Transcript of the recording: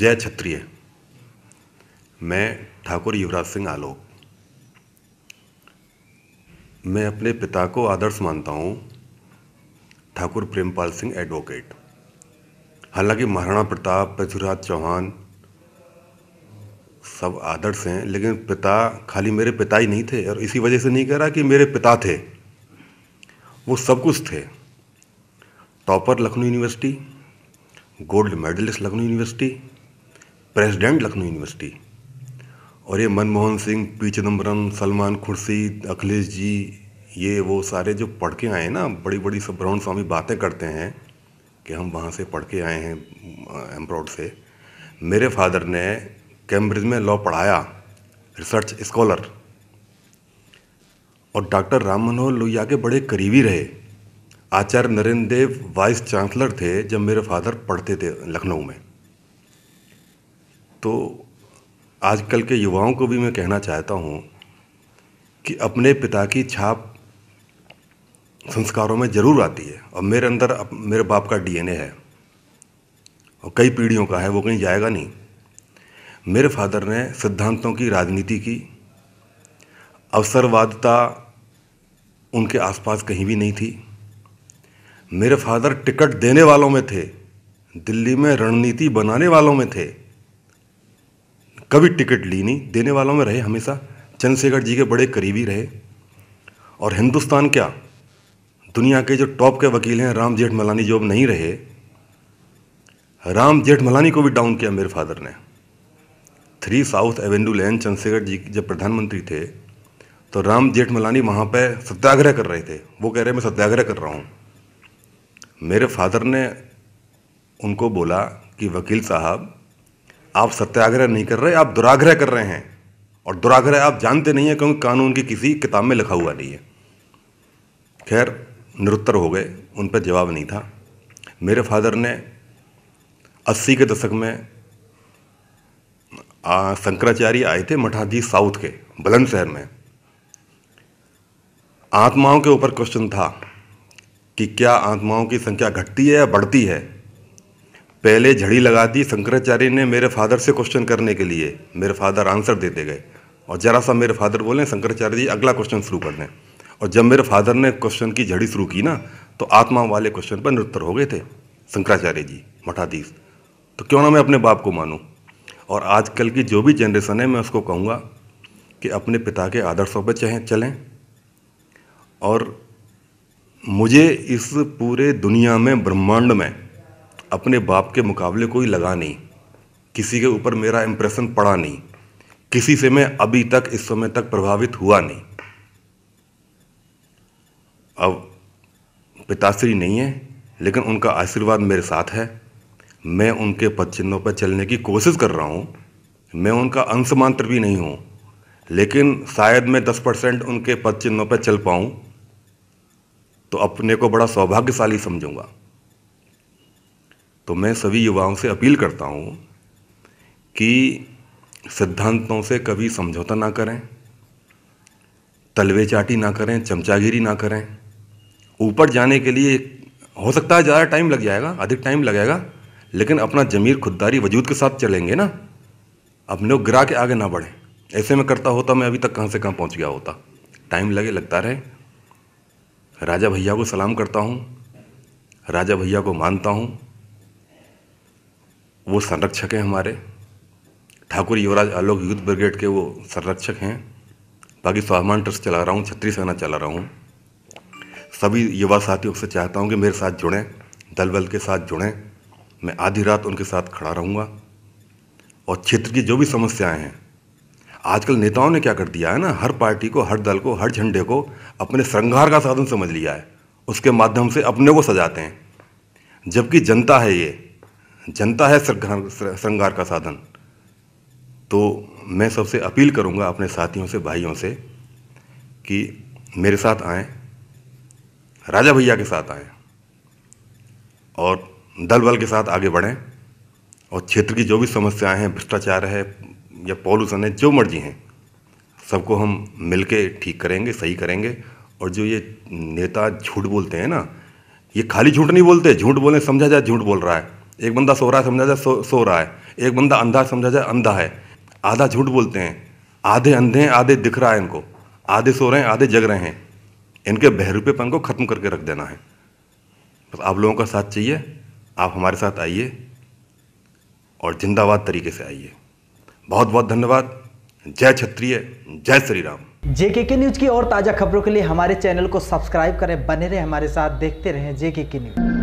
जय क्षत्रिय मैं ठाकुर युवराज सिंह आलोक मैं अपने पिता को आदर्श मानता हूँ ठाकुर प्रेमपाल सिंह एडवोकेट हालांकि महाराणा प्रताप पृथ्वीराज चौहान सब आदर्श हैं लेकिन पिता खाली मेरे पिता ही नहीं थे और इसी वजह से नहीं कह रहा कि मेरे पिता थे वो सब कुछ थे topper Lucknow University gold medalist Lucknow University president Lucknow University और ये मनमोहन सिंह पी चिदम्बरम सलमान खुर्शीद अखिलेश जी ये वो सारे जो पढ़ के आए ना बड़ी बड़ी सब ब्राउन स्वामी बातें करते हैं कि हम वहाँ से पढ़ के आए हैं एम्ब्रॉड से मेरे फादर ने कैम्ब्रिज में लॉ पढ़ाया रिसर्च स्कॉलर और डॉक्टर राम मनोहर लोहिया के बड़े करीबी रहे आचार्य नरेंद्र देव वाइस चांसलर थे जब मेरे फादर पढ़ते थे लखनऊ में तो आजकल के युवाओं को भी मैं कहना चाहता हूँ कि अपने पिता की छाप संस्कारों में ज़रूर आती है और मेरे अंदर अप, मेरे बाप का डीएनए है और कई पीढ़ियों का है वो कहीं जाएगा नहीं मेरे फादर ने सिद्धांतों की राजनीति की अवसरवादता उनके आसपास कहीं भी नहीं थी मेरे फादर टिकट देने वालों में थे दिल्ली में रणनीति बनाने वालों में थे कभी टिकट ली नहीं देने वालों में रहे हमेशा चंद्रशेखर जी के बड़े करीबी रहे और हिंदुस्तान क्या दुनिया के जो टॉप के वकील हैं राम जेठमलानी जो अब नहीं रहे राम जेठमलानी को भी डाउन किया मेरे फादर ने three South Avenue Lane Chandrashekhar ji जब प्रधानमंत्री थे तो राम जेठमलानी वहाँ पर सत्याग्रह कर रहे थे वो कह रहे मैं सत्याग्रह कर रहा हूँ मेरे फादर ने उनको बोला कि वकील साहब आप सत्याग्रह नहीं कर रहे आप दुराग्रह कर रहे हैं और दुराग्रह आप जानते नहीं हैं क्योंकि कानून की किसी किताब में लिखा हुआ नहीं है खैर निरुत्तर हो गए उन पर जवाब नहीं था मेरे फादर ने अस्सी के दशक में शंकराचार्य आए थे मठाधी साउथ के बुलंद शहर में आत्माओं के ऊपर क्वेश्चन था कि क्या आत्माओं की संख्या घटती है या बढ़ती है पहले झड़ी लगा दी शंकराचार्य ने मेरे फादर से क्वेश्चन करने के लिए मेरे फादर आंसर देते गए और ज़रा सा मेरे फादर बोले शंकराचार्य जी अगला क्वेश्चन शुरू कर दें और जब मेरे फादर ने क्वेश्चन की झड़ी शुरू की ना तो आत्मा वाले क्वेश्चन पर निरुत्तर हो गए थे शंकराचार्य जी मठाधीश तो क्यों ना मैं अपने बाप को मानूँ और आजकल की जो भी जनरेशन है मैं उसको कहूँगा कि अपने पिता के आदर्शों पर चहें चलें और मुझे इस पूरे दुनिया में ब्रह्मांड में अपने बाप के मुकाबले कोई लगा नहीं किसी के ऊपर मेरा इम्प्रेशन पड़ा नहीं किसी से मैं अभी तक इस समय तक प्रभावित हुआ नहीं अब पिताश्री नहीं है लेकिन उनका आशीर्वाद मेरे साथ है मैं उनके पद चिन्हों पर चलने की कोशिश कर रहा हूँ मैं उनका अंश मात्र भी नहीं हूँ लेकिन शायद मैं दस परसेंट उनके पद चिन्हों पर चल पाऊँ तो अपने को बड़ा सौभाग्यशाली समझूंगा तो मैं सभी युवाओं से अपील करता हूँ कि सिद्धांतों से कभी समझौता ना करें तलवे चाटी ना करें चमचागिरी ना करें ऊपर जाने के लिए हो सकता है ज़्यादा टाइम लग जाएगा अधिक टाइम लगेगा लेकिन अपना ज़मीर खुददारी वजूद के साथ चलेंगे ना अपने लोग गिरा के आगे ना बढ़ें ऐसे में करता होता मैं अभी तक कहाँ से कहाँ पहुँच गया होता टाइम लगे लगता रहे राजा भैया को सलाम करता हूँ राजा भैया को मानता हूँ वो संरक्षक हैं हमारे ठाकुर युवराज आलोक यूथ ब्रिगेड के वो संरक्षक हैं बाकी स्वाभिमान ट्रस्ट चला रहा हूँ छत्री सेना चला रहा हूँ सभी युवा साथियों से चाहता हूँ कि मेरे साथ जुड़ें दल बल के साथ जुड़ें मैं आधी रात उनके साथ खड़ा रहूँगा और क्षेत्र की जो भी समस्याएं हैं आजकल नेताओं ने क्या कर दिया है ना हर पार्टी को हर दल को हर झंडे को अपने श्रृंगार का साधन समझ लिया है उसके माध्यम से अपने को सजाते हैं जबकि जनता है ये जनता है श्रृंगार का साधन तो मैं सबसे अपील करूंगा अपने साथियों से भाइयों से कि मेरे साथ आए राजा भैया के साथ आए और दल बल के साथ आगे बढ़ें और क्षेत्र की जो भी समस्याएं हैं भ्रष्टाचार है या पॉल्यूशन है जो मर्जी हैं सबको हम मिलके ठीक करेंगे सही करेंगे और जो ये नेता झूठ बोलते हैं ना ये खाली झूठ नहीं बोलते झूठ बोले समझा जाए झूठ बोल रहा है एक बंदा सो रहा है समझा जाए सो सो रहा है एक बंदा अंधा समझा जाए अंधा है आधा झूठ बोलते हैं आधे अंधे हैं आधे दिख रहा है इनको आधे सो रहे हैं आधे जग रहे हैं इनके बहरूपेपन को ख़त्म करके रख देना है बस आप लोगों का साथ चाहिए आप हमारे साथ आइए और जिंदाबाद तरीके से आइए बहुत बहुत धन्यवाद जय क्षत्रिय जय श्री राम जेके के न्यूज की और ताज़ा खबरों के लिए हमारे चैनल को सब्सक्राइब करें बने रहे हमारे साथ देखते रहें जेके के न्यूज